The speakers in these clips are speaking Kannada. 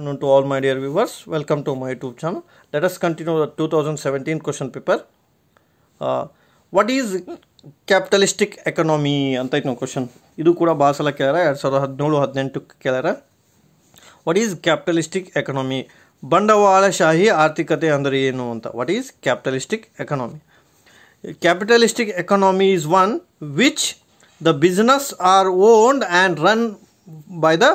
afternoon to all my dear viewers. Welcome to my YouTube channel. Let us continue thousand seventeen question paper what is capitalistic economy ಅಂತ ಇತ್ತು ನಾವು ಕ್ವಶನ್ ಇದು ಕೂಡ ಭಾಳ ಸಲ ಕೇಳ್ಯಾರ ಎರಡು ಸಾವಿರದ ಹದಿನೇಳು ಹದಿನೆಂಟಕ್ಕೆ ಕೇಳ್ಯಾರ ವಾಟ್ ಈಸ್ ಕ್ಯಾಪಿಟಲಿಸ್ಟಿಕ್ ಎಕನಾಮಿ ಬಂಡವಾಳಶಾಹಿ ಆರ್ಥಿಕತೆ ಅಂದರೆ ಏನು ಅಂತ what is capitalistic economy capitalistic economy is one which the business are owned and run by the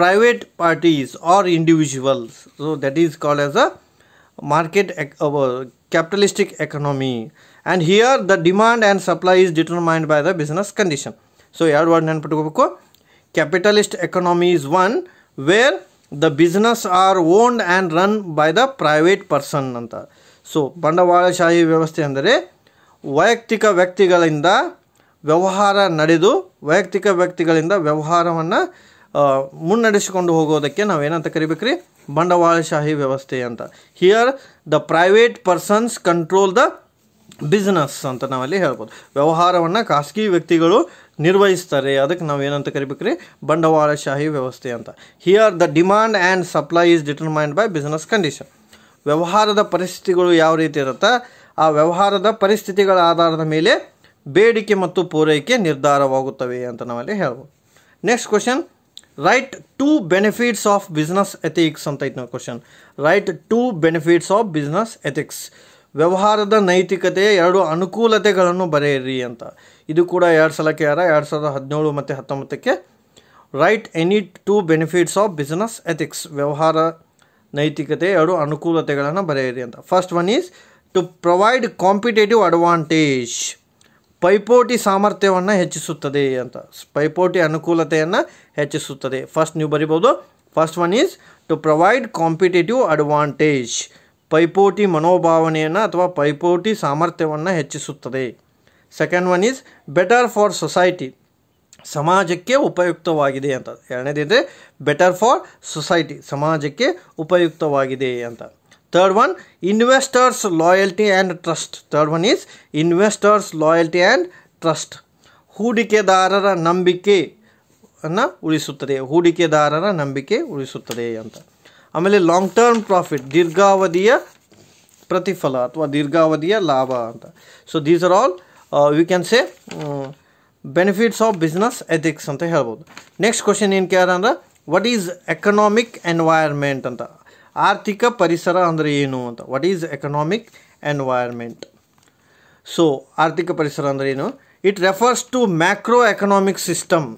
private parties or individuals so that is called as a market uh, capitalistic economy and here the demand and supply is determined by the business condition so yard and ನೆನಪಿಟ್ಕೋಬೇಕು capitalist economy is one where the business are owned and run by the private person so ಅಂತ ಸೊ ಬಂಡವಾಳಶಾಹಿ ವ್ಯವಸ್ಥೆ andre ವೈಯಕ್ತಿಕ vyaktigalinda ವ್ಯವಹಾರ ನಡೆದು ವೈಯಕ್ತಿಕ ವ್ಯಕ್ತಿಗಳಿಂದ ವ್ಯವಹಾರವನ್ನು ಮುನ್ನಡೆಸಿಕೊಂಡು ಹೋಗೋದಕ್ಕೆ ನಾವೇನಂತ ಕರಿಬೇಕ್ರಿ ಬಂಡವಾಳಶಾಹಿ ವ್ಯವಸ್ಥೆ ಅಂತ here the private persons control the business ಅಂತ ನಾವಲ್ಲಿ ಹೇಳ್ಬೋದು ವ್ಯವಹಾರವನ್ನು ಖಾಸಗಿ ವ್ಯಕ್ತಿಗಳು ನಿರ್ವಹಿಸ್ತಾರೆ ಅದಕ್ಕೆ ನಾವು ಏನಂತ ಕರಿಬೇಕ್ರಿ ಬಂಡವಾಳಶಾಹಿ ವ್ಯವಸ್ಥೆ ಅಂತ here the demand and supply is determined by business condition ವ್ಯವಹಾರದ ಪರಿಸ್ಥಿತಿಗಳು ಯಾವ ರೀತಿ ಇರುತ್ತಾ ಆ ವ್ಯವಹಾರದ ಪರಿಸ್ಥಿತಿಗಳ ಆಧಾರದ ಮೇಲೆ ಬೇಡಿಕೆ ಮತ್ತು ಪೂರೈಕೆ ನಿರ್ಧಾರವಾಗುತ್ತವೆ ಅಂತ ನಾವಲ್ಲಿ ಹೇಳ್ಬೋದು next question write two benefits of business ethics ಅಂತ ಐತೆ ನಾವು question write two benefits of business ethics ವ್ಯವಹಾರದ ನೈತಿಕತೆ ಎರಡು ಅನುಕೂಲತೆಗಳನ್ನು ಬರೆಯಿರಿ ಅಂತ ಇದು ಕೂಡ ಎರಡು ಸಲಕ್ಕೆ ಆರ ಎರಡು ಸಾವಿರದ ಹದಿನೇಳು ಮತ್ತು ಹತ್ತೊಂಬತ್ತಕ್ಕೆ write any two benefits of business ethics ವ್ಯವಹಾರ ನೈತಿಕತೆ ಎರಡು ಅನುಕೂಲತೆಗಳನ್ನು ಬರೆಯಿರಿ ಅಂತ first one is to provide competitive advantage ಪೈಪೋಟಿ ಸಾಮರ್ಥ್ಯವನ್ನು ಹೆಚ್ಚಿಸುತ್ತದೆ ಅಂತ ಪೈಪೋಟಿ ಅನುಕೂಲತೆಯನ್ನು ಹೆಚ್ಚಿಸುತ್ತದೆ ಫಸ್ಟ್ ನೀವು ಬರಿಬೋದು first one is to provide competitive advantage ಪೈಪೋಟಿ ಮನೋಭಾವನೆಯನ್ನು ಅಥವಾ ಪೈಪೋಟಿ ಸಾಮರ್ಥ್ಯವನ್ನು ಹೆಚ್ಚಿಸುತ್ತದೆ second one is better for society ಸಮಾಜಕ್ಕೆ ಉಪಯುಕ್ತವಾಗಿದೆ ಅಂತ ಎರಡನೇದಿದೆ ಬೆಟರ್ ಫಾರ್ ಸೊಸೈಟಿ ಸಮಾಜಕ್ಕೆ ಉಪಯುಕ್ತವಾಗಿದೆ ಅಂತ third one investors loyalty and trust third one is investors loyalty and trust ಹೂಡಿಕೆದಾರರ ನಂಬಿಕೆ ಅನ್ನು ಉಳಿಸುತ್ತದೆ ಹೂಡಿಕೆದಾರರ ನಂಬಿಕೆ ಉಳಿಸುತ್ತದೆ ಅಂತ ಆಮೇಲೆ ಲಾಂಗ್ ಟರ್ಮ್ ಪ್ರಾಫಿಟ್ ದೀರ್ಘಾವಧಿಯ ಪ್ರತಿಫಲ ಅಥವಾ ದೀರ್ಘಾವಧಿಯ ಲಾಭ ಅಂತ so these are all we can say benefits of business ethics ಅಂತ ಹೇಳ್ಬೋದು ನೆಕ್ಸ್ಟ್ ಕ್ವಶನ್ ಏನು ಕೇಳ ಅಂದ್ರೆ ವಾಟ್ ಈಸ್ ಎಕನಾಮಿಕ್ ಎನ್ವೈರ್ಮೆಂಟ್ ಅಂತ ಆರ್ಥಿಕ ಪರಿಸರ ಅಂದರೆ ಏನು ಅಂತ what is economic environment so ಆರ್ಥಿಕ ಪರಿಸರ ಅಂದರೆ ಏನು it refers to macro economic system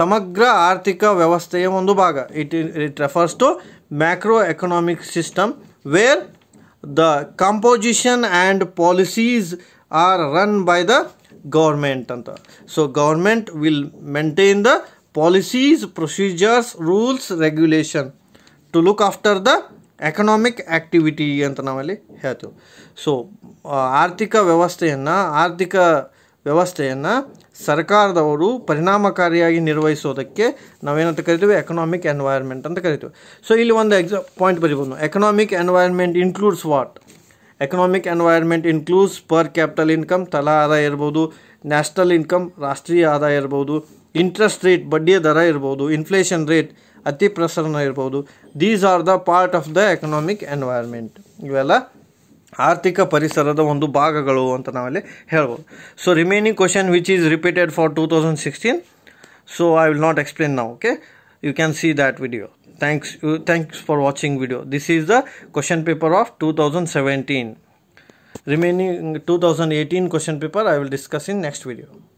ಸಮಗ್ರ ಆರ್ಥಿಕ ವ್ಯವಸ್ಥೆಯ ಒಂದು ಭಾಗ it it refers to macro economic system where the composition and policies are run by the government ಅಂತ so government will maintain the policies procedures rules regulation to look after the economic activity ಅಂತ ನಾವಲ್ಲಿ ಹೇಳ್ತೇವೆ ಸೊ ಆರ್ಥಿಕ ವ್ಯವಸ್ಥೆಯನ್ನು ಆರ್ಥಿಕ ವ್ಯವಸ್ಥೆಯನ್ನು ಸರ್ಕಾರದವರು ಪರಿಣಾಮಕಾರಿಯಾಗಿ ನಿರ್ವಹಿಸೋದಕ್ಕೆ ನಾವೇನಂತ ಕರಿತೀವಿ ಎಕನಾಮಿಕ್ ಎನ್ವೈರ್ಮೆಂಟ್ ಅಂತ ಕರಿತೀವಿ ಸೊ ಇಲ್ಲಿ ಒಂದು ಎಕ್ಸಾ ಪಾಯಿಂಟ್ ಬರಿಬೋದು economic environment includes what economic environment includes per capita income ತಲಾ ಆದಾಯ ಇರ್ಬೋದು ನ್ಯಾಷನಲ್ ಇನ್ಕಮ್ ರಾಷ್ಟ್ರೀಯ ಆದಾಯ ಇರ್ಬೋದು ಇಂಟ್ರೆಸ್ಟ್ ರೇಟ್ ಬಡ್ಡಿಯ ದರ ಇರ್ಬೋದು ಇನ್ಫ್ಲೇಷನ್ ರೇಟ್ ಅತಿ ಪ್ರಸರಣ ಇರ್ಬೋದು these are the part of the economic environment ಇವೆಲ್ಲ ಆರ್ಥಿಕ ಪರಿಸರದ ಒಂದು ಭಾಗಗಳು ಅಂತ ನಾವಲ್ಲಿ ಹೇಳ್ಬೋದು so remaining question which is repeated for two thousand sixteen so I will not explain ನಾವು okay you can see that video thanks you thanks for watching video this is the question paper of two thousand seventeen remaining two thousand eighteen question paper I will discuss in next video